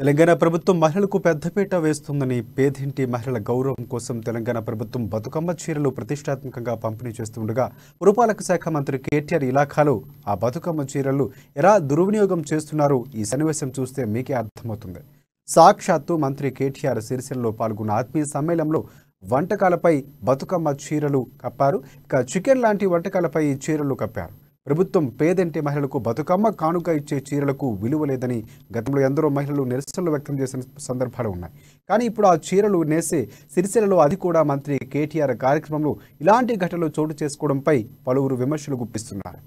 తెలంగాణ ప్రభుత్వం మహిళలకు పెద్దపీట వేస్తుందని పేదింటి మహిళల గౌరవం కోసం తెలంగాణ ప్రభుత్వం బతుకమ్మ చీరలు ప్రతిష్టాత్మకంగా పంపిణీ చేస్తుండగా పురపాలక శాఖ మంత్రి కేటీఆర్ ఇలాఖాలో ఆ బతుకమ్మ చీరలు ఎలా దుర్వినియోగం చేస్తున్నారు ఈ సన్నివేశం చూస్తే మీకే అర్థమవుతుంది సాక్షాత్తు మంత్రి కేటీఆర్ సిరిసిల్లలో పాల్గొన్న ఆత్మీయ సమ్మేళనంలో వంటకాలపై బతుకమ్మ చీరలు కప్పారు ఇక చికెన్ లాంటి వంటకాలపై చీరలు కప్పారు ప్రభుత్వం పేదంటే మహిళలకు బతుకమ్మ కానుక ఇచ్చే చీరలకు విలువ లేదని గతంలో ఎందరో మహిళలు నిరసనలు వ్యక్తం చేసిన సందర్భాలు ఉన్నాయి కానీ ఇప్పుడు ఆ చీరలు నేసే సిరిసిలలో అది కూడా మంత్రి కేటీఆర్ కార్యక్రమంలో ఇలాంటి ఘటనలు చోటు చేసుకోవడంపై పలువురు విమర్శలు గుప్పిస్తున్నారు